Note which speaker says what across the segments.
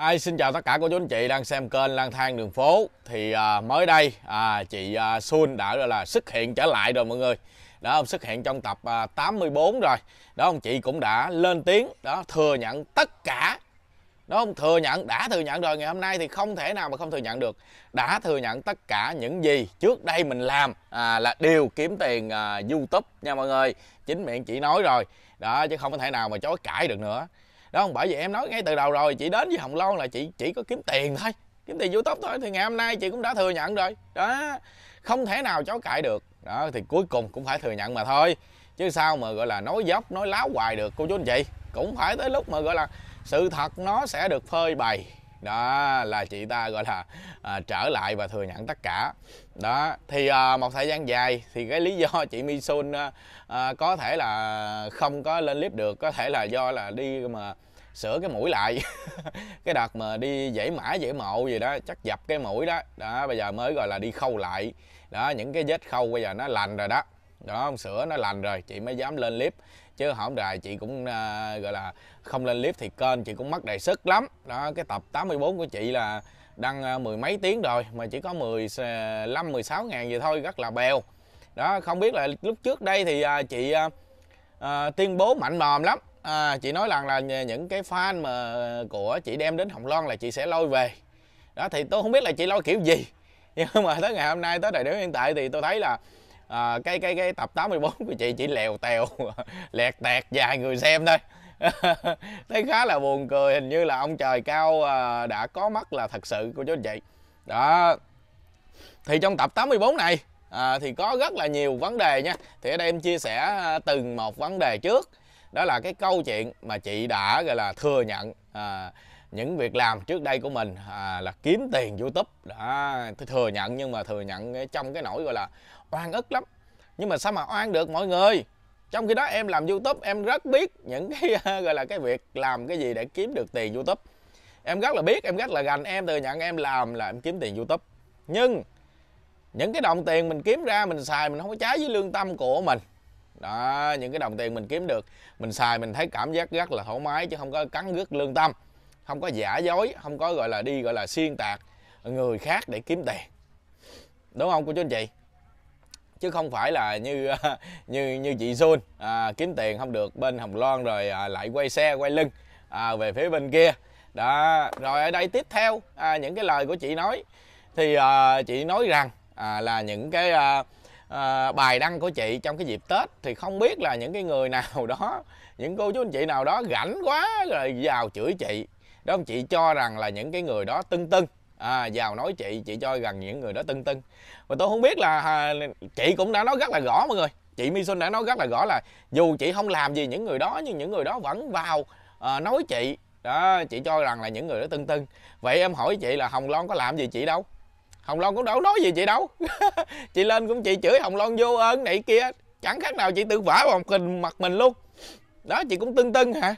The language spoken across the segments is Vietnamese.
Speaker 1: Hi, xin chào tất cả cô chú anh chị đang xem kênh lang thang đường phố thì à, mới đây à, chị à, Sun đã gọi là xuất hiện trở lại rồi mọi người đó ông xuất hiện trong tập à, 84 rồi đó ông chị cũng đã lên tiếng đó thừa nhận tất cả đó ông thừa nhận đã thừa nhận rồi ngày hôm nay thì không thể nào mà không thừa nhận được đã thừa nhận tất cả những gì trước đây mình làm à, là đều kiếm tiền à, YouTube nha mọi người chính miệng chị nói rồi đó chứ không có thể nào mà chối cãi được nữa đó không bởi vì em nói ngay từ đầu rồi chị đến với hồng loan là chị chỉ có kiếm tiền thôi kiếm tiền youtube thôi thì ngày hôm nay chị cũng đã thừa nhận rồi đó không thể nào chối cãi được đó thì cuối cùng cũng phải thừa nhận mà thôi chứ sao mà gọi là nói dốc nói láo hoài được cô chú anh chị cũng phải tới lúc mà gọi là sự thật nó sẽ được phơi bày đó là chị ta gọi là à, trở lại và thừa nhận tất cả đó thì à, một thời gian dài thì cái lý do chị Misun à, à, có thể là không có lên clip được có thể là do là đi mà sửa cái mũi lại cái đợt mà đi dễ mã dễ mộ gì đó chắc dập cái mũi đó đó bây giờ mới gọi là đi khâu lại đó những cái vết khâu bây giờ nó lành rồi đó đó sửa nó lành rồi chị mới dám lên clip chứ không đài chị cũng à, gọi là không lên clip thì kênh chị cũng mất đầy sức lắm đó cái tập 84 của chị là đăng à, mười mấy tiếng rồi mà chỉ có 15 16 à, ngàn vậy thôi rất là bèo đó không biết là lúc trước đây thì à, chị à, tuyên bố mạnh mòm lắm à, chị nói rằng là những cái fan mà của chị đem đến hồng loan là chị sẽ lôi về đó thì tôi không biết là chị lôi kiểu gì nhưng mà tới ngày hôm nay tới thời điểm hiện tại thì tôi thấy là à, cái cái cái tập 84 của chị chỉ lèo tèo lẹt tẹt vài người xem thôi thấy khá là buồn cười hình như là ông trời cao à, đã có mắt là thật sự của chú chị đó thì trong tập 84 này à, thì có rất là nhiều vấn đề nha thì ở đây em chia sẻ à, từng một vấn đề trước đó là cái câu chuyện mà chị đã gọi là thừa nhận à, những việc làm trước đây của mình à, là kiếm tiền youtube đã thừa nhận nhưng mà thừa nhận trong cái nỗi gọi là oan ức lắm nhưng mà sao mà oan được mọi người trong khi đó em làm youtube em rất biết những cái gọi là cái việc làm cái gì để kiếm được tiền youtube em rất là biết em rất là gành em thừa nhận em làm là em kiếm tiền youtube nhưng những cái đồng tiền mình kiếm ra mình xài mình không có trái với lương tâm của mình đó những cái đồng tiền mình kiếm được mình xài mình thấy cảm giác rất là thoải mái chứ không có cắn rứt lương tâm không có giả dối không có gọi là đi gọi là xuyên tạc người khác để kiếm tiền đúng không cô chú anh chị chứ không phải là như như như chị Sun à, kiếm tiền không được bên Hồng Loan rồi à, lại quay xe quay lưng à, về phía bên kia đó rồi ở đây tiếp theo à, những cái lời của chị nói thì à, chị nói rằng à, là những cái à, Ờ, bài đăng của chị trong cái dịp tết thì không biết là những cái người nào đó những cô chú anh chị nào đó rảnh quá rồi vào chửi chị đó chị cho rằng là những cái người đó tưng tưng à, vào nói chị chị cho rằng những người đó tưng tưng và tôi không biết là à, chị cũng đã nói rất là rõ mọi người chị mi xuân đã nói rất là rõ là dù chị không làm gì những người đó nhưng những người đó vẫn vào à, nói chị đó chị cho rằng là những người đó tưng tưng vậy em hỏi chị là hồng loan có làm gì chị đâu hồng loan cũng đâu nói gì chị đâu chị lên cũng chị chửi hồng loan vô ơn này kia chẳng khác nào chị tự vả vào kình mặt mình luôn đó chị cũng tưng tưng hả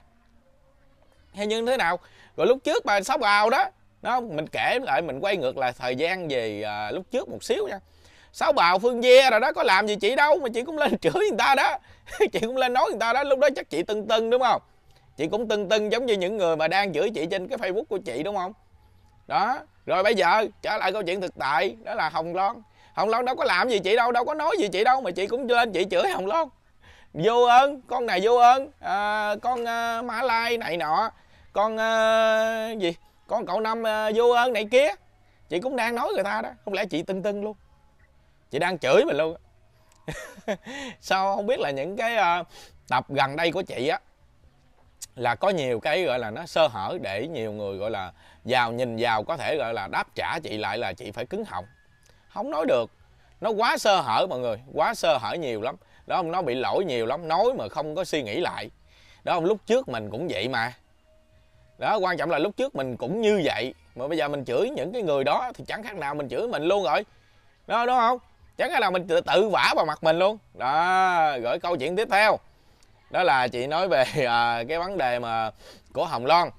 Speaker 1: hay như thế nào rồi lúc trước bà sóc ào đó đó mình kể lại mình quay ngược lại thời gian về à, lúc trước một xíu nha sáu bào phương ve rồi đó có làm gì chị đâu mà chị cũng lên chửi người ta đó chị cũng lên nói người ta đó lúc đó chắc chị tưng tưng đúng không chị cũng tưng tưng giống như những người mà đang chửi chị trên cái facebook của chị đúng không đó rồi bây giờ trở lại câu chuyện thực tại đó là hồng loan hồng loan đâu có làm gì chị đâu đâu có nói gì chị đâu mà chị cũng lên chị chửi hồng loan vô ơn con này vô ơn à, con à, mã lai này nọ con à, gì con cậu năm à, vô ơn này kia chị cũng đang nói người ta đó không lẽ chị tưng tưng luôn chị đang chửi mình luôn sao không biết là những cái à, tập gần đây của chị á là có nhiều cái gọi là nó sơ hở để nhiều người gọi là vào nhìn vào có thể gọi là đáp trả chị lại là chị phải cứng họng không nói được nó quá sơ hở mọi người quá sơ hở nhiều lắm đó không nó bị lỗi nhiều lắm nói mà không có suy nghĩ lại đó ông lúc trước mình cũng vậy mà đó quan trọng là lúc trước mình cũng như vậy mà bây giờ mình chửi những cái người đó thì chẳng khác nào mình chửi mình luôn rồi đó đúng không chẳng khác nào mình tự, tự vả vào mặt mình luôn đó gửi câu chuyện tiếp theo đó là chị nói về à, cái vấn đề mà của hồng loan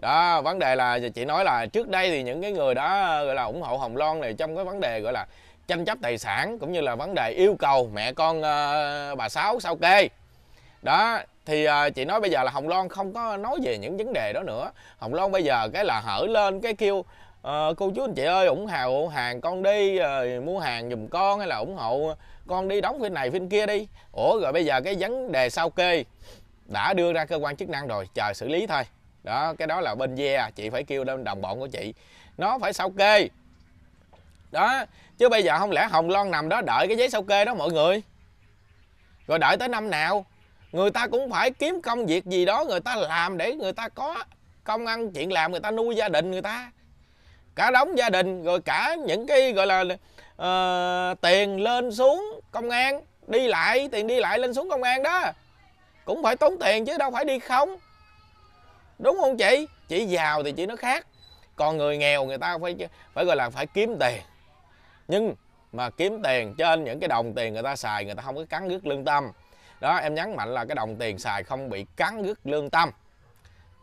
Speaker 1: đó vấn đề là chị nói là trước đây thì những cái người đó gọi là ủng hộ hồng loan này trong cái vấn đề gọi là tranh chấp tài sản cũng như là vấn đề yêu cầu mẹ con uh, bà sáu sao kê đó thì uh, chị nói bây giờ là hồng loan không có nói về những vấn đề đó nữa hồng loan bây giờ cái là hở lên cái kêu uh, cô chú anh chị ơi ủng hộ hàng con đi uh, mua hàng giùm con hay là ủng hộ con đi đóng phim này phim kia đi ủa rồi bây giờ cái vấn đề sao kê đã đưa ra cơ quan chức năng rồi chờ xử lý thôi đó cái đó là bên ve yeah, chị phải kêu lên đồng bọn của chị nó phải sao kê đó chứ bây giờ không lẽ hồng loan nằm đó đợi cái giấy sao kê đó mọi người rồi đợi tới năm nào người ta cũng phải kiếm công việc gì đó người ta làm để người ta có công ăn chuyện làm người ta nuôi gia đình người ta cả đóng gia đình rồi cả những cái gọi là uh, tiền lên xuống công an đi lại tiền đi lại lên xuống công an đó cũng phải tốn tiền chứ đâu phải đi không đúng không chị chị giàu thì chị nó khác còn người nghèo người ta phải phải gọi là phải kiếm tiền nhưng mà kiếm tiền trên những cái đồng tiền người ta xài người ta không có cắn rứt lương tâm đó em nhấn mạnh là cái đồng tiền xài không bị cắn rứt lương tâm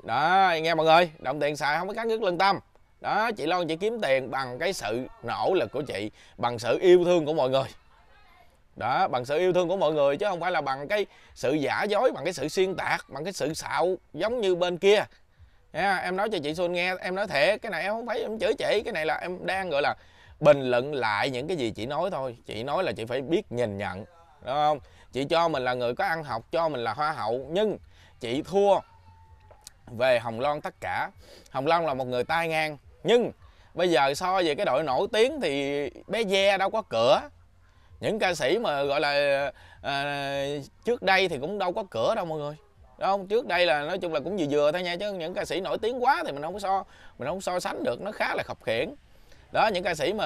Speaker 1: đó nghe mọi người đồng tiền xài không có cắn rứt lương tâm đó chị loan chị kiếm tiền bằng cái sự nỗ lực của chị bằng sự yêu thương của mọi người đó bằng sự yêu thương của mọi người chứ không phải là bằng cái sự giả dối bằng cái sự xuyên tạc bằng cái sự xạo giống như bên kia yeah, em nói cho chị xuân nghe em nói thiệt cái này em không phải em chửi chị cái này là em đang gọi là bình luận lại những cái gì chị nói thôi chị nói là chị phải biết nhìn nhận đúng không chị cho mình là người có ăn học cho mình là hoa hậu nhưng chị thua về hồng loan tất cả hồng loan là một người tai ngang nhưng bây giờ so về cái đội nổi tiếng thì bé de đâu có cửa những ca sĩ mà gọi là à, trước đây thì cũng đâu có cửa đâu mọi người đúng không trước đây là nói chung là cũng vừa vừa thôi nha chứ những ca sĩ nổi tiếng quá thì mình không có so mình không so sánh được nó khá là khập khiển đó những ca sĩ mà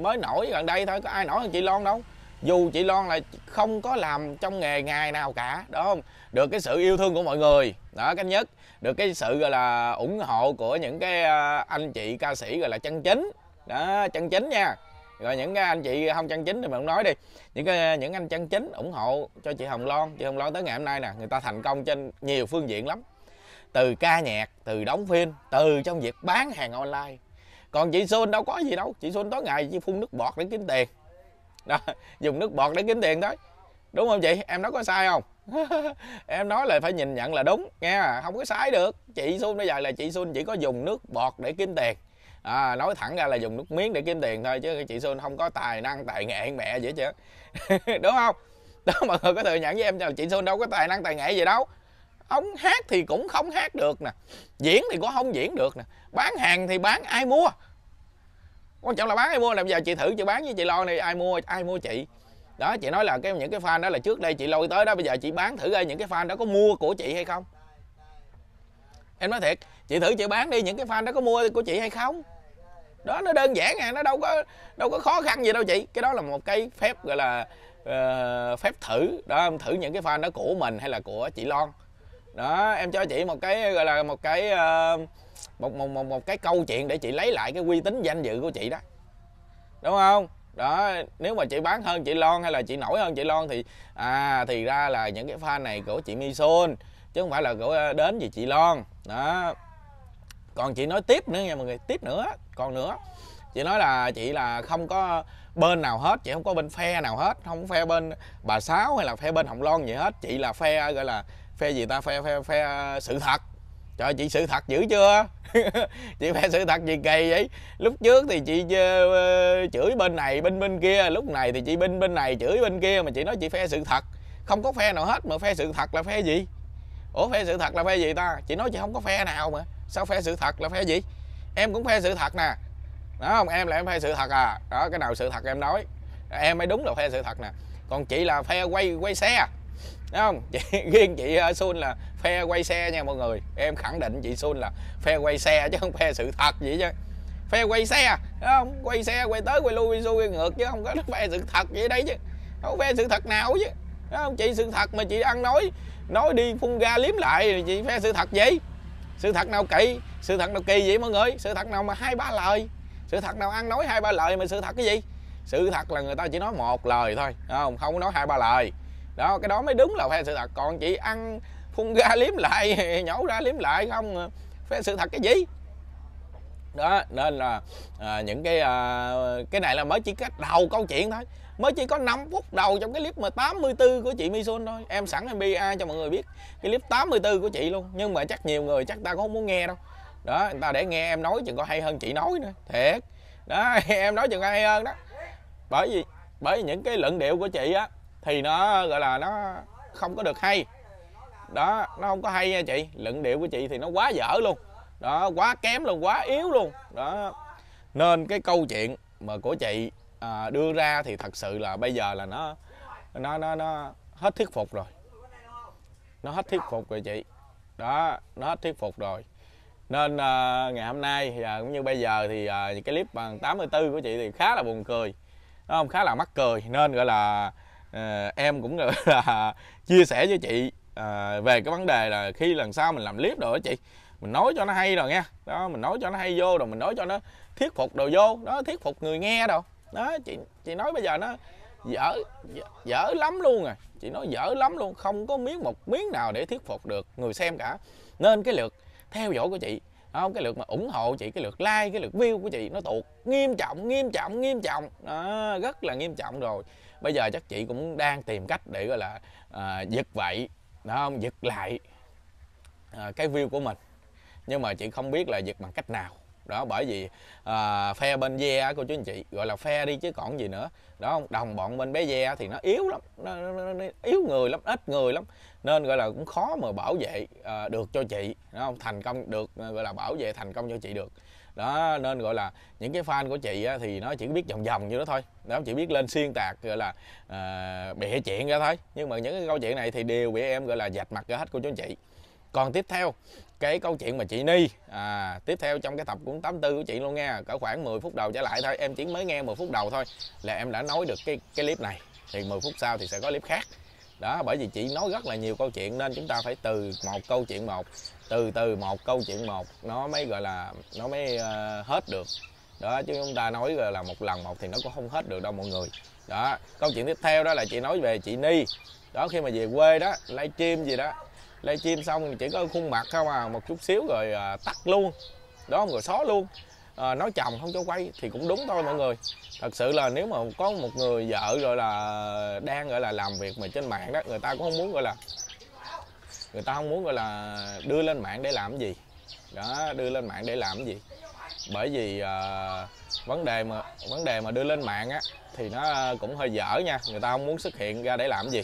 Speaker 1: mới nổi gần đây thôi có ai nổi hơn chị loan đâu dù chị loan là không có làm trong nghề ngày nào cả đúng không được cái sự yêu thương của mọi người đó cái nhất được cái sự gọi là ủng hộ của những cái à, anh chị ca sĩ gọi là chân chính đó chân chính nha rồi những cái anh chị không chân chính thì mình cũng nói đi những cái những anh chân chính ủng hộ cho chị hồng loan chị hồng loan tới ngày hôm nay nè người ta thành công trên nhiều phương diện lắm từ ca nhạc từ đóng phim từ trong việc bán hàng online còn chị xuân đâu có gì đâu chị xuân tối ngày chỉ phun nước bọt để kiếm tiền đó, dùng nước bọt để kiếm tiền thôi đúng không chị em nói có sai không em nói là phải nhìn nhận là đúng nghe không có sai được chị xuân bây giờ là chị xuân chỉ có dùng nước bọt để kiếm tiền à, nói thẳng ra là dùng nước miếng để kiếm tiền thôi chứ chị xuân không có tài năng tài nghệ mẹ gì hết chứ đúng không đó mọi người có thừa nhận với em là chị xuân đâu có tài năng tài nghệ gì đâu ông hát thì cũng không hát được nè diễn thì cũng không diễn được nè bán hàng thì bán ai mua quan trọng là bán ai mua làm giờ chị thử chị bán với chị lo này ai mua ai mua chị đó chị nói là cái những cái fan đó là trước đây chị lôi tới đó bây giờ chị bán thử coi những cái fan đó có mua của chị hay không em nói thiệt chị thử chị bán đi những cái fan đó có mua của chị hay không đó nó đơn giản à nó đâu có đâu có khó khăn gì đâu chị cái đó là một cái phép gọi là uh, phép thử đó em thử những cái fan đó của mình hay là của chị loan đó em cho chị một cái gọi là một cái uh, một, một một một cái câu chuyện để chị lấy lại cái uy tín danh dự của chị đó đúng không đó nếu mà chị bán hơn chị loan hay là chị nổi hơn chị loan thì à thì ra là những cái fan này của chị Misun chứ không phải là của ờ, đến vì chị loan đó còn chị nói tiếp nữa nha mọi người tiếp nữa còn nữa chị nói là chị là không có bên nào hết chị không có bên phe nào hết không phe bên bà sáu hay là phe bên hồng loan gì hết chị là phe gọi là phe gì ta phe phe phe sự thật trời chị sự thật dữ chưa chị phe sự thật gì kỳ vậy lúc trước thì chị ờ, ờ, chửi bên này bên bên kia lúc này thì chị bên bên này chửi bên kia mà chị nói chị phe sự thật không có phe nào hết mà phe sự thật là phe gì ủa phe sự thật là phe gì ta chị nói chị không có phe nào mà sao phe sự thật là phe gì em cũng phe sự thật nè đó không em là em phe sự thật à đó cái nào sự thật em nói em mới đúng là phe sự thật nè còn chị là phe quay quay xe đúng không chị riêng chị ờ, Sun là phe quay xe nha mọi người em khẳng định chị Sun là phe quay xe chứ không phe sự thật vậy chứ phe quay xe đúng không quay xe quay tới quay lui quay xuôi ngược chứ không có phe sự thật vậy đấy chứ không phe sự thật nào chứ không chị sự thật mà chị ăn nói nói đi phun ra liếm lại thì chị phải sự thật vậy sự thật nào kỳ sự thật nào kỳ vậy mọi người sự thật nào mà hai ba lời sự thật nào ăn nói hai ba lời mà sự thật cái gì sự thật là người ta chỉ nói một lời thôi không không nói hai ba lời đó cái đó mới đúng là phe sự thật còn chị ăn phun ra liếm lại nhổ ra liếm lại không phe sự thật cái gì đó nên là à, những cái à, cái này là mới chỉ cách đầu câu chuyện thôi mới chỉ có 5 phút đầu trong cái clip mà 84 của chị Misun thôi em sẵn em bi BA cho mọi người biết cái clip 84 của chị luôn nhưng mà chắc nhiều người chắc ta cũng không muốn nghe đâu đó người ta để nghe em nói chừng có hay hơn chị nói nữa thiệt đó em nói chừng có hay hơn đó bởi vì bởi vì những cái luận điệu của chị á thì nó gọi là nó không có được hay đó nó không có hay nha chị luận điệu của chị thì nó quá dở luôn đó quá kém luôn quá yếu luôn đó nên cái câu chuyện mà của chị à, đưa ra thì thật sự là bây giờ là nó nó nó nó hết thuyết phục rồi nó hết thuyết phục rồi chị đó nó hết thuyết phục rồi nên à, ngày hôm nay à, cũng như bây giờ thì à, cái clip bằng 84 của chị thì khá là buồn cười nó không khá là mắc cười nên gọi là à, em cũng gọi là chia sẻ với chị à, về cái vấn đề là khi lần sau mình làm clip rồi đó chị mình nói cho nó hay rồi nha đó mình nói cho nó hay vô rồi mình nói cho nó thuyết phục đồ vô đó thuyết phục người nghe đâu đó chị chị nói bây giờ nó dở dở lắm luôn à chị nói dở lắm luôn không có miếng một miếng nào để thuyết phục được người xem cả nên cái lượt theo dõi của chị không cái lượt mà ủng hộ chị cái lượt like cái lượt view của chị nó tụt nghiêm trọng nghiêm trọng nghiêm trọng đó, rất là nghiêm trọng rồi bây giờ chắc chị cũng đang tìm cách để gọi là à, giật vậy đó không giật lại à, cái view của mình nhưng mà chị không biết là giật bằng cách nào đó bởi vì à, phe bên ve cô chú anh chị gọi là phe đi chứ còn gì nữa đó đồng bọn bên bé ve thì nó yếu lắm nó, nó, nó, nó yếu người lắm ít người lắm nên gọi là cũng khó mà bảo vệ à, được cho chị đó không thành công được à, gọi là bảo vệ thành công cho chị được đó nên gọi là những cái fan của chị á, thì nó chỉ biết vòng vòng như đó thôi nó chỉ biết lên xuyên tạc gọi là à, bịa chuyện ra thôi nhưng mà những cái câu chuyện này thì đều bị em gọi là dạch mặt ra hết cô chú anh chị còn tiếp theo cái câu chuyện mà chị Ni à, à tiếp theo trong cái tập cuốn 84 của chị luôn nha cỡ khoảng 10 phút đầu trở lại thôi em chỉ mới nghe 10 phút đầu thôi là em đã nói được cái cái clip này thì 10 phút sau thì sẽ có clip khác đó bởi vì chị nói rất là nhiều câu chuyện nên chúng ta phải từ một câu chuyện một từ từ một câu chuyện một nó mới gọi là nó mới uh, hết được đó chứ chúng ta nói gọi là một lần một thì nó cũng không hết được đâu mọi người đó câu chuyện tiếp theo đó là chị nói về chị ni đó khi mà về quê đó livestream gì đó live stream xong chỉ có khuôn mặt không à một chút xíu rồi à, tắt luôn đó rồi xóa luôn à, nói chồng không cho quay thì cũng đúng thôi mọi người thật sự là nếu mà có một người vợ rồi là đang gọi là làm việc mà trên mạng đó người ta cũng không muốn gọi là người ta không muốn gọi là đưa lên mạng để làm gì đó đưa lên mạng để làm gì bởi vì à, vấn đề mà vấn đề mà đưa lên mạng á thì nó cũng hơi dở nha người ta không muốn xuất hiện ra để làm gì